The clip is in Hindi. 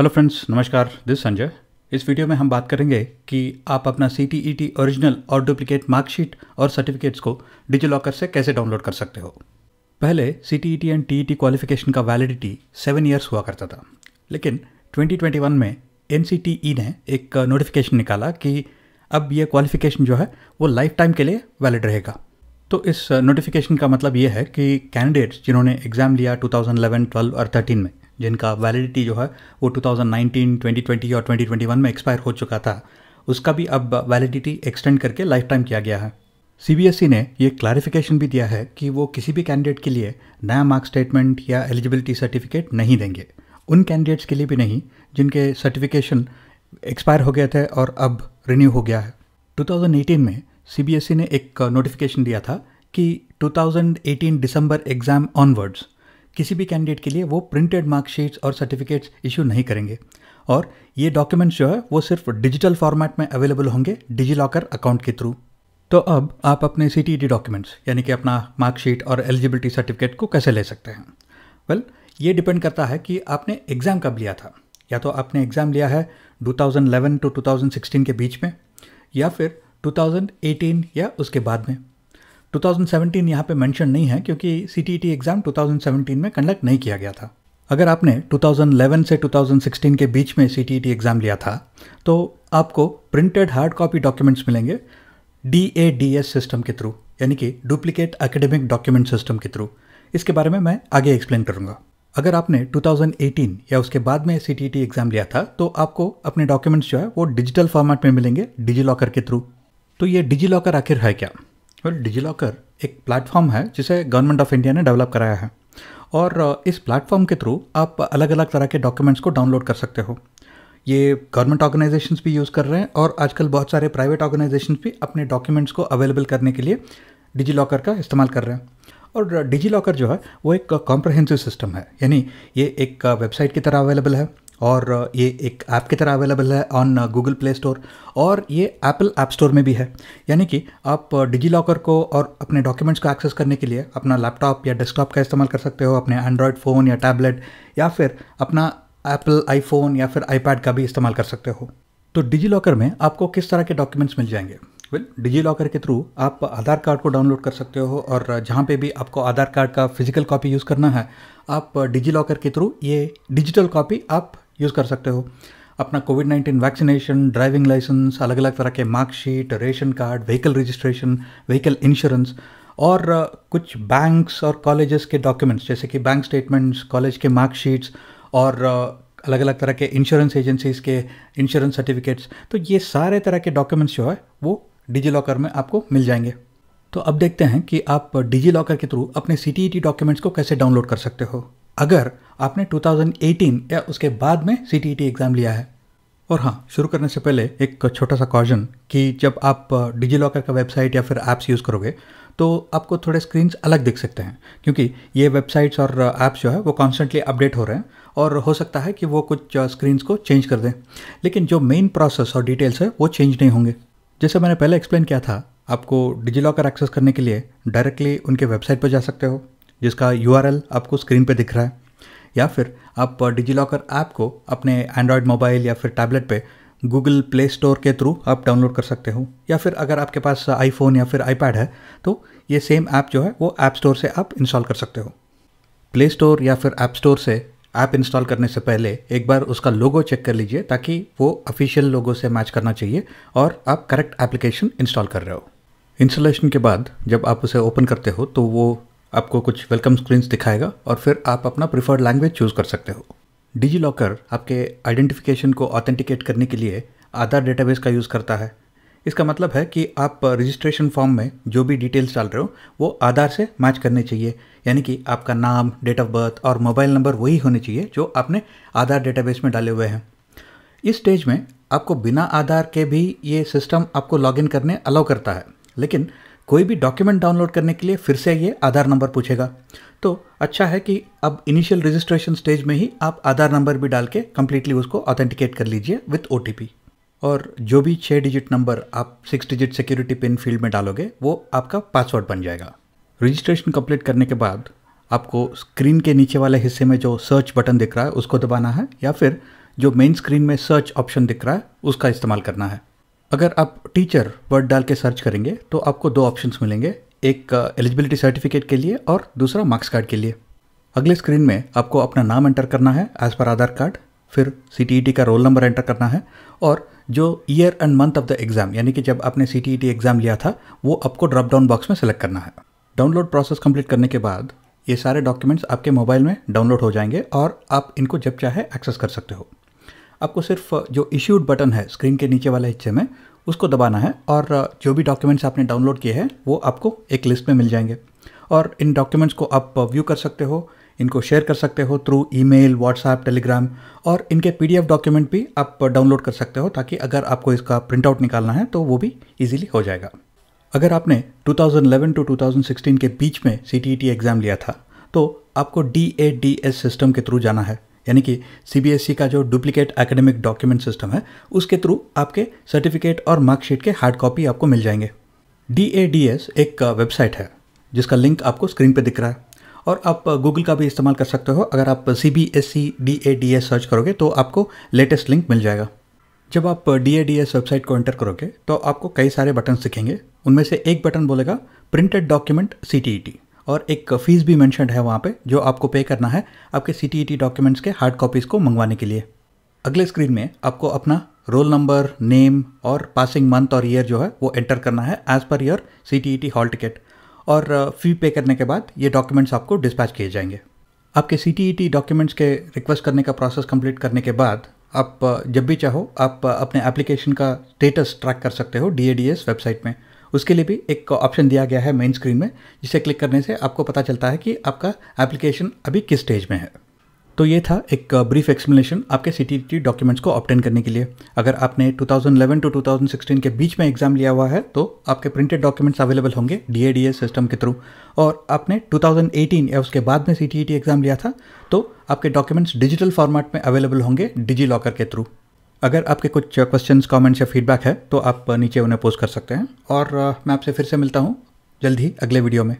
हेलो फ्रेंड्स नमस्कार दिस संजय इस वीडियो में हम बात करेंगे कि आप अपना C T E T original और डुप्लीकेट मार्कशीट और सर्टिफिकेट्स को डिजी लॉकर से कैसे डाउनलोड कर सकते हो पहले C T E T and T E T qualification का वैलिडिटी सेवन ईयर्स हुआ करता था लेकिन 2021 में एन सी टी ई ने एक नोटिफिकेशन निकाला कि अब ये क्वालिफिकेशन जो है वो लाइफ टाइम के लिए वैलिड रहेगा तो इस नोटिफिकेशन का मतलब ये है कि कैंडिडेट्स जिन्होंने एग्ज़ाम लिया 2011, 12 और 13 में जिनका वैलिडिटी जो है वो 2019, 2020 और 2021 में एक्सपायर हो चुका था उसका भी अब वैलिडिटी एक्सटेंड करके लाइफ टाइम किया गया है सीबीएसई e ने ये क्लैरिफिकेशन भी दिया है कि वो किसी भी कैंडिडेट के लिए नया मार्क स्टेटमेंट या एलिजिबिलिटी सर्टिफिकेट नहीं देंगे उन कैंडिडेट्स के लिए भी नहीं जिनके सर्टिफिकेशन एक्सपायर हो गए थे और अब रिन्यू हो गया है 2018 में सीबीएसई e ने एक नोटिफिकेशन दिया था कि 2018 दिसंबर एग्ज़ाम ऑनवर्ड्स किसी भी कैंडिडेट के लिए वो प्रिंटेड मार्कशीट्स और सर्टिफिकेट्स इशू नहीं करेंगे और ये डॉक्यूमेंट्स जो है वो सिर्फ डिजिटल फॉर्मेट में अवेलेबल होंगे डिजी लॉकर अकाउंट के थ्रू तो अब आप अपने सी टी डी डॉक्यूमेंट्स यानी कि अपना मार्कशीट और एलिजिबिलिटी सर्टिफिकेट को कैसे ले सकते हैं वेल well, ये डिपेंड करता है कि आपने एग्ज़ाम कब लिया था या तो आपने एग्ज़ाम लिया है 2011 टू 2016 के बीच में या फिर 2018 या उसके बाद में 2017 यहाँ पे मेंशन नहीं है क्योंकि सी एग्ज़ाम 2017 में कंडक्ट नहीं किया गया था अगर आपने 2011 से 2016 के बीच में सी एग्ज़ाम e लिया था तो आपको प्रिंटेड हार्ड कॉपी डॉक्यूमेंट्स मिलेंगे डी सिस्टम के थ्रू यानी कि डुप्लीकेट एकेडमिक डॉक्यूमेंट सिस्टम के थ्रू इसके बारे में मैं आगे एक्सप्लेन करूँगा अगर आपने 2018 या उसके बाद में सी एग्ज़ाम e लिया था तो आपको अपने डॉक्यूमेंट्स जो है वो डिजिटल फॉर्मेट में मिलेंगे डिजी लॉकर के थ्रू तो ये डिजी लॉकर आखिर है क्या वेल डिजी लॉकर एक प्लेटफॉर्म है जिसे गवर्नमेंट ऑफ इंडिया ने डेवलप कराया है और इस प्लेटफॉर्म के थ्रू आप अलग अलग तरह के डॉक्यूमेंट्स को डाउनलोड कर सकते हो ये गवर्नमेंट ऑर्गेनाइजेशन भी यूज़ कर रहे हैं और आजकल बहुत सारे प्राइवेट ऑर्गेनाइजेशन भी अपने डॉक्यूमेंट्स को अवेलेबल करने के लिए डिजी लॉकर का इस्तेमाल कर रहे हैं और डिजी लॉकर जो है वो एक कॉम्प्रहेंसिव सिस्टम है यानी ये एक वेबसाइट की तरह अवेलेबल है और ये एक ऐप की तरह अवेलेबल है ऑन गूगल प्ले स्टोर और ये एप्पल ऐप स्टोर में भी है यानी कि आप डिजी लॉकर को और अपने डॉक्यूमेंट्स को एक्सेस करने के लिए अपना लैपटॉप या डेस्कटॉप का इस्तेमाल कर सकते हो अपने एंड्रॉयड फ़ोन या टैबलेट या फिर अपना एप्पल आईफोन या फिर आईपैड का भी इस्तेमाल कर सकते हो तो डिजी लॉकर में आपको किस तरह के डॉक्यूमेंट्स मिल जाएंगे वेल डिजी लॉकर के थ्रू आप आधार कार्ड को डाउनलोड कर सकते हो और जहाँ पे भी आपको आधार कार्ड का फिजिकल कॉपी यूज़ करना है आप डिजी लॉकर के थ्रू ये डिजिटल कॉपी आप यूज़ कर सकते हो अपना COVID nineteen vaccination driving licence अलग अलग तरह के marksheet ration card vehicle registration vehicle insurance और कुछ बैंक्स और कॉलेजेस के डॉक्यूमेंट्स जैसे कि बैंक स्टेटमेंट्स कॉलेज के मार्कशीट्स और अलग अलग तरह के इंश्योरेंस एजेंसीज़ के इंश्योरेंस सर्टिफिकेट्स तो ये सारे तरह के डॉक्यूमेंट्स जो है वो डिजी लॉकर में आपको मिल जाएंगे तो अब देखते हैं कि आप डिजी लॉकर के थ्रू अपने सी डॉक्यूमेंट्स e को कैसे डाउनलोड कर सकते हो अगर आपने 2018 या उसके बाद में सी एग्ज़ाम e लिया है और हाँ शुरू करने से पहले एक छोटा सा कॉजन कि जब आप डिजी लॉकर का वेबसाइट या फिर ऐप्स यूज़ करोगे तो आपको थोड़े स्क्रीन्स अलग दिख सकते हैं क्योंकि ये वेबसाइट्स और ऐप्स जो है वो कॉन्स्टेंटली अपडेट हो रहे हैं और हो सकता है कि वो कुछ स्क्रीन्स को चेंज कर दें लेकिन जो मेन प्रोसेस और डिटेल्स है वो चेंज नहीं होंगे जैसे मैंने पहले एक्सप्लेन किया था आपको डिजी लॉकर एक्सेस करने के लिए डायरेक्टली उनके वेबसाइट पर जा सकते हो जिसका यू आपको स्क्रीन पर दिख रहा है या फिर आप डिजी लॉकर ऐप को अपने एंड्रॉयड मोबाइल या फिर टैबलेट पे गूगल प्ले स्टोर के थ्रू आप डाउनलोड कर सकते हो या फिर अगर आपके पास आईफोन या फिर आईपैड है तो ये सेम ऐप जो है वो ऐप स्टोर से आप इंस्टॉल कर सकते हो प्ले स्टोर या फिर ऐप स्टोर से ऐप इंस्टॉल करने से पहले एक बार उसका लोगो चेक कर लीजिए ताकि वो ऑफिशियल लोगो से मैच करना चाहिए और आप करेक्ट एप्लीकेशन इंस्टॉल कर रहे हो इंस्टॉलेशन के बाद जब आप उसे ओपन करते हो तो वो आपको कुछ वेलकम स्क्रीन्स दिखाएगा और फिर आप अपना प्रिफर्ड लैंग्वेज चूज़ कर सकते हो डिजी लॉकर आपके आइडेंटिफिकेशन को ऑथेंटिकेट करने के लिए आधार डेटाबेस का यूज़ करता है इसका मतलब है कि आप रजिस्ट्रेशन फॉर्म में जो भी डिटेल्स डाल रहे हो वो आधार से मैच करने चाहिए यानी कि आपका नाम डेट ऑफ बर्थ और मोबाइल नंबर वही होने चाहिए जो आपने आधार डेटाबेस में डाले हुए हैं इस स्टेज में आपको बिना आधार के भी ये सिस्टम आपको लॉगिन करने अलाउ करता है लेकिन कोई भी डॉक्यूमेंट डाउनलोड करने के लिए फिर से ये आधार नंबर पूछेगा तो अच्छा है कि अब इनिशियल रजिस्ट्रेशन स्टेज में ही आप आधार नंबर भी डाल के कम्प्लीटली उसको ऑथेंटिकेट कर लीजिए विथ ओ और जो भी छः डिजिट नंबर आप six digit security pin field में डालोगे वो आपका पासवर्ड बन जाएगा रजिस्ट्रेशन कंप्लीट करने के बाद आपको स्क्रीन के नीचे वाले हिस्से में जो सर्च बटन दिख रहा है उसको दबाना है या फिर जो मेन स्क्रीन में सर्च ऑप्शन दिख रहा है उसका इस्तेमाल करना है अगर आप टीचर वर्ड डाल के सर्च करेंगे तो आपको दो ऑप्शंस मिलेंगे एक एलिजिबिलिटी uh, सर्टिफिकेट के लिए और दूसरा मार्क्स कार्ड के लिए अगले स्क्रीन में आपको अपना नाम एंटर करना है एज़ पर आधार कार्ड फिर सी e का रोल नंबर एंटर करना है और जो year and month of the exam यानी कि जब आपने सी एग्ज़ाम e लिया था वो आपको ड्रॉप डाउन बॉक्स में सेलेक्ट करना है डाउनलोड प्रोसेस कंप्लीट करने के बाद ये सारे डॉक्यूमेंट्स आपके मोबाइल में डाउनलोड हो जाएंगे और आप इनको जब चाहे एक्सेस कर सकते हो आपको सिर्फ जो इश्यूड बटन है स्क्रीन के नीचे वाले हिस्से में उसको दबाना है और जो भी डॉक्यूमेंट्स आपने डाउनलोड किए हैं वो आपको एक लिस्ट में मिल जाएंगे और इन डॉक्यूमेंट्स को आप व्यू कर सकते हो इनको शेयर कर सकते हो थ्रू ईमेल व्हाट्सएप टेलीग्राम और इनके पीडीएफ डॉक्यूमेंट भी आप डाउनलोड कर सकते हो ताकि अगर आपको इसका प्रिंटआउट निकालना है तो वो भी ईजीली हो जाएगा अगर आपने 2011 टू 2016 के बीच में सी एग्ज़ाम e लिया था तो आपको डी सिस्टम के थ्रू जाना है यानी कि सीबीएसई e का जो डुप्लीकेट एकेडमिक डॉक्यूमेंट सिस्टम है उसके थ्रू आपके सर्टिफिकेट और मार्कशीट के हार्ड कॉपी आपको मिल जाएंगे डी ए डी एस एक वेबसाइट uh, है जिसका लिंक आपको स्क्रीन पर दिख रहा है और आप गूगल uh, का भी इस्तेमाल कर सकते हो अगर आप C B S E D A D S search करोगे तो आपको लेटेस्ट लिंक मिल जाएगा जब आप D A D S website को एंटर करोगे तो आपको कई सारे बटन दिखेंगे उनमें से एक बटन बोलेगा printed document C T E T और एक फ़ीस भी मैंशनड है वहाँ पर जो आपको पे करना है आपके सी टी डॉक्यूमेंट्स के हार्ड कॉपीज़ को मंगवाने के लिए अगले स्क्रीन में आपको अपना रोल नंबर नेम और पासिंग मंथ और ईयर जो है वो एंटर करना है as per your C T hall ticket और फ़ी uh, पे करने के बाद ये डॉक्यूमेंट्स आपको डिस्पैच किए जाएंगे आपके सी टी डॉक्यूमेंट्स के रिक्वेस्ट करने का प्रोसेस कंप्लीट करने के बाद आप uh, जब भी चाहो आप अपने एप्लीकेशन का स्टेटस ट्रैक कर सकते हो डी वेबसाइट में उसके लिए भी एक ऑप्शन दिया गया है मेन स्क्रीन में जिसे क्लिक करने से आपको पता चलता है कि आपका एप्लीकेशन अभी किस स्टेज में है तो ये था एक ब्रीफ एक्सप्लेनेशन आपके सी डॉक्यूमेंट्स को ऑप्टेन करने के लिए अगर आपने 2011 टू 2016 के बीच में एग्जाम लिया हुआ है तो आपके प्रिंटेड डॉक्यूमेंट्स अवेलेबल होंगे डी सिस्टम के थ्रू और आपने 2018 या उसके बाद में सी एग्ज़ाम लिया था तो आपके डॉक्यूमेंट्स डिजिटल फॉर्मेट में अवेलेबल होंगे डिजी लॉकर के थ्रू अगर आपके कुछ क्वेश्चंस कमेंट्स या फीडबैक है तो आप नीचे उन्हें पोस्ट कर सकते हैं और मैं आपसे फिर से मिलता हूँ जल्द ही अगले वीडियो में